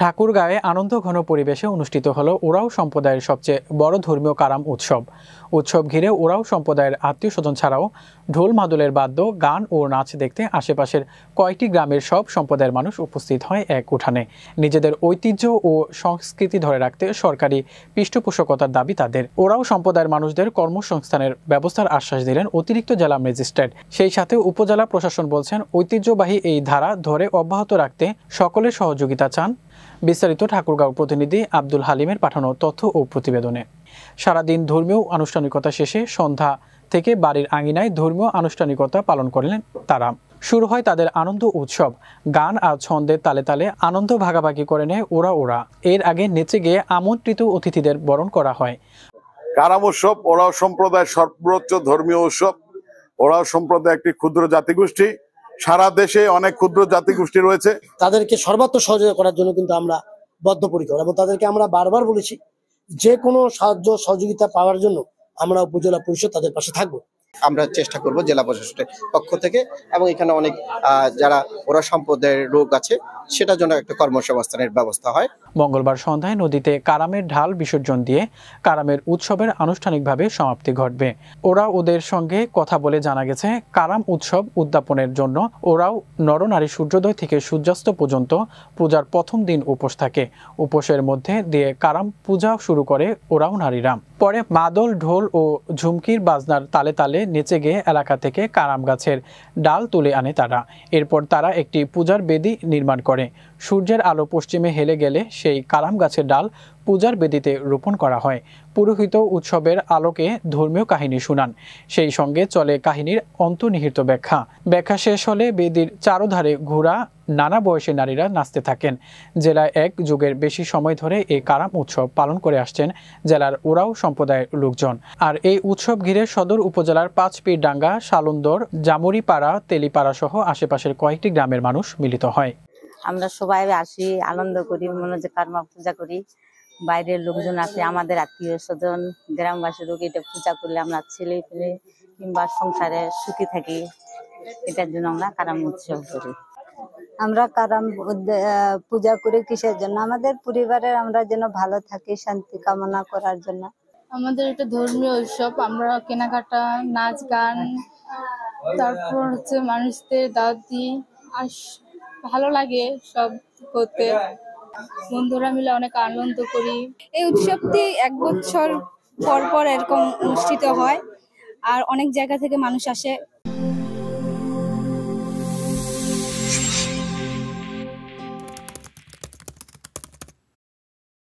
ঠাকুরগাঁয়ে আনন্দ ঘন পরিবেশে অনুষ্ঠিত হলো ওরাও সম্প্রদায়ের সবচেয়ে বড় ধর্মীয় কারাম উৎসব উৎসব ঘিরে ওরাও সম্প্রদায়ের আত্মীয় স্বজন ছাড়াও ঢোল মাদলের বাদ্য গান ও নাচ দেখতে আশেপাশের কয়েকটি গ্রামের সব সম্প্রদায়ের মানুষ উপস্থিত হয় এক উঠানে নিজেদের ঐতিহ্য ও সংস্কৃতি ধরে রাখতে সরকারি পৃষ্ঠপোষকতার দাবি তাদের ওরাও সম্প্রদায়ের মানুষদের কর্মসংস্থানের ব্যবস্থার আশ্বাস দিলেন অতিরিক্ত জেলা ম্যাজিস্ট্রেট সেই সাথে উপজেলা প্রশাসন বলছেন ঐতিহ্যবাহী এই ধারা ধরে অব্যাহত রাখতে সকলের সহযোগিতা চান বিস্তারিত ঠাকুরগাঁও প্রতিনিধি আব্দুল হালিমের পাঠানো তথ্য ও প্রতিবেদনে সারাদিন ধর্মীয় আনুষ্ঠানিকতা শেষে সন্ধ্যা থেকে বাড়ির আঙিনায় ধর্মীয় আনুষ্ঠানিকতা পালন করলেন তারা শুরু হয় তাদের আনন্দ উৎসব গান আর ছন্দের তালে তালে আনন্দ ভাগাভাগি করে নেয় ওরা ওরা এর আগে নেচে গিয়ে আমন্ত্রিত অতিথিদের বরণ করা হয় কারাম উৎসব ওরাও সম্প্রদায় সর্বোচ্চ ধর্মীয় উৎসব ওরাও সম্প্রদায় একটি ক্ষুদ্র জাতিগোষ্ঠী সারা দেশে অনেক ক্ষুদ্র জাতিগোষ্ঠী রয়েছে তাদেরকে সর্বাত্ম সহযোগিতা করার জন্য কিন্তু আমরা বদ্ধপরিকর এবং তাদেরকে আমরা বারবার বলেছি যে কোনো সাহায্য সহযোগিতা পাওয়ার জন্য আমরা উপজেলা পরিষদ তাদের পাশে থাকবো আমরা চেষ্টা করব জেলা প্রশাসনের পক্ষ থেকে এবং এখানে অনেক যারা ওরা সম্প্রদায়ের রোগ আছে সেটার জন্য একটা কর্মসংস্থানের ব্যবস্থা হয় মঙ্গলবার সন্ধ্যায় নদীতে কারামের ঢাল বিসর্জন দিয়ে কারামের উৎসবের আনুষ্ঠানিকভাবে সমাপ্তি ঘটবে ওরা ওদের সঙ্গে কথা বলে জানা গেছে কারাম উৎসব উদযাপনের জন্য ওরাও নরনারী সূর্যোদয় থেকে সূর্যাস্ত পর্যন্ত পূজার প্রথম দিন উপোস থাকে উপোসের মধ্যে দিয়ে কারাম পূজা শুরু করে ওরাও নারীরা পরে মাদল ঢোল ও ঝুমকির বাজনার তালে তালে নেচে গিয়ে এলাকা থেকে কারাম গাছের ডাল তুলে আনে তারা এরপর তারা একটি পূজার বেদি নির্মাণ করে সূর্যের আলো পশ্চিমে হেলে গেলে সেই কারাম গাছের ডাল পূজার বেদিতে রোপণ করা হয় পুরোহিত উৎসবের আলোকে ধর্মীয় কাহিনী শুনান সেই সঙ্গে চলে কাহিনীর অন্তর্নিহিত ব্যাখ্যা ব্যাখ্যা শেষ হলে বেদির চারোধারে ঘোরা নানা বয়সী নারীরা নাচতে থাকেন জেলায় এক যুগের বেশি সময় ধরে এই কারাম উৎসব পালন করে আসছেন জেলার ওরাও সম্প্রদায়ের লোকজন আর এই উৎসব ঘিরে সদর উপজেলার পাঁচপীরডাঙ্গা শালুন্দর জামুরিপাড়া তেলিপাড়া সহ আশেপাশের কয়েকটি গ্রামের মানুষ মিলিত হয় আমরা সবাই আসি আনন্দ করি মনে যে কারমা পূজা করি বাইরের লোকজন আছে আমাদের আত্মীয় স্বজন গ্রামবাসী লোক এটা পূজা করলে আমরা ছেলে পেলে কিংবা সংসারে সুখী থাকি এটার জন্য আমরা কারাম উৎসব করি আমরা কারাম পূজা করি কিসের জন্য আমাদের পরিবারের আমরা যেন ভালো থাকি শান্তি কামনা করার জন্য আমাদের এটা ধর্মীয় উৎসব আমরা কেনাকাটা নাচ গান তারপর হচ্ছে মানুষদের দাদি দিই আর ভালো লাগে সব করতে বন্ধুরা মিলে অনেক আনন্দ করি এই উৎসবটি এক বছর পর পর এরকম অনুষ্ঠিত হয় আর অনেক জায়গা থেকে মানুষ আসে